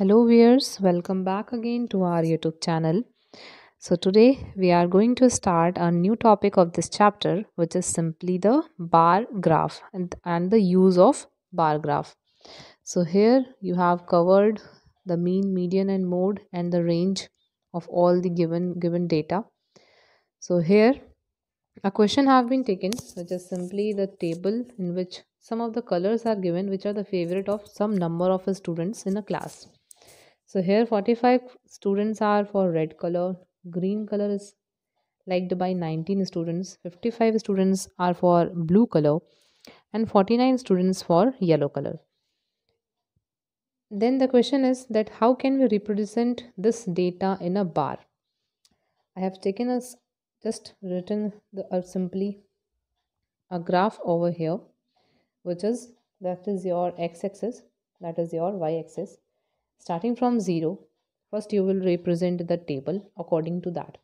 hello viewers welcome back again to our youtube channel so today we are going to start a new topic of this chapter which is simply the bar graph and, and the use of bar graph so here you have covered the mean median and mode and the range of all the given given data so here a question have been taken which is simply the table in which some of the colors are given which are the favorite of some number of students in a class so here 45 students are for red color, green color is liked by 19 students, 55 students are for blue color and 49 students for yellow color. Then the question is that how can we represent this data in a bar? I have taken a just written the or simply a graph over here which is that is your x-axis that is your y-axis starting from 0 first you will represent the table according to that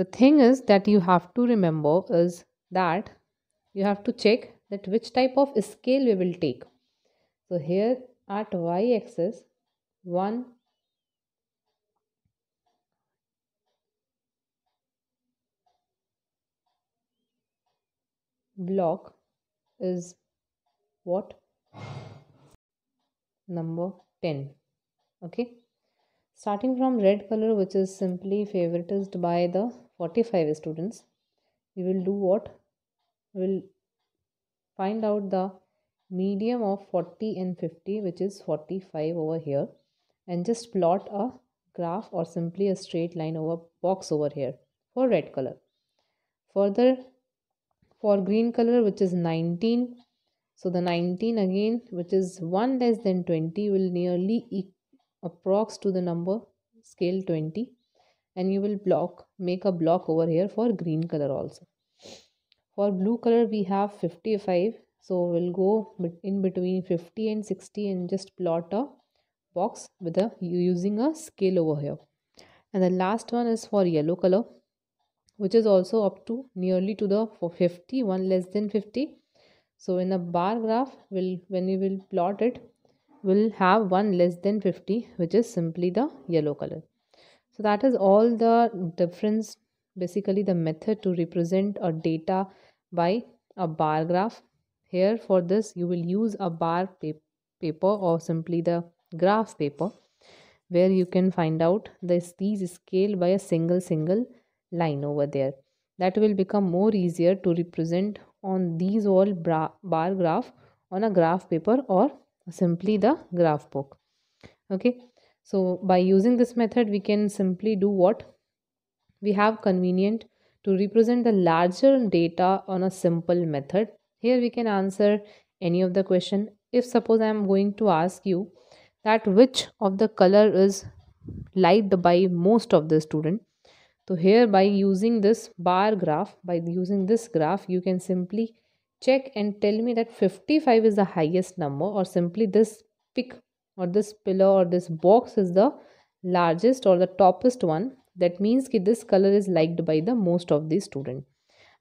the thing is that you have to remember is that you have to check that which type of scale we will take so here at y axis 1 block is what number 10 okay starting from red color which is simply favoritized by the 45 students we will do what we will find out the medium of 40 and 50 which is 45 over here and just plot a graph or simply a straight line over box over here for red color further for green color which is 19 so the 19 again which is 1 less than 20 will nearly approx to the number scale 20 and you will block make a block over here for green color also for blue color we have 55 so we'll go in between 50 and 60 and just plot a box with a using a scale over here and the last one is for yellow color which is also up to nearly to the 50 one less than 50 so in a bar graph, will when you will plot it, will have one less than 50 which is simply the yellow color. So that is all the difference basically the method to represent a data by a bar graph. Here for this you will use a bar paper or simply the graph paper where you can find out this these scale by a single single line over there. That will become more easier to represent on these all bar graph on a graph paper or simply the graph book okay so by using this method we can simply do what we have convenient to represent the larger data on a simple method here we can answer any of the question if suppose i am going to ask you that which of the color is liked by most of the student so here by using this bar graph, by using this graph, you can simply check and tell me that 55 is the highest number or simply this pick or this pillar or this box is the largest or the toppest one. That means that this color is liked by the most of the student.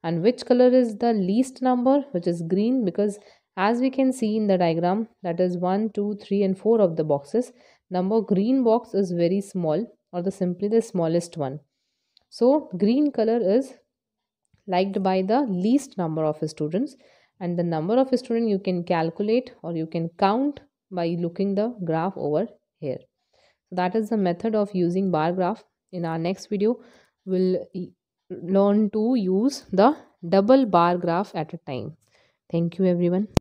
And which color is the least number which is green because as we can see in the diagram that is 1, 2, 3 and 4 of the boxes. Number green box is very small or the simply the smallest one so green color is liked by the least number of students and the number of students you can calculate or you can count by looking the graph over here. So that is the method of using bar graph. In our next video, we'll learn to use the double bar graph at a time. Thank you everyone.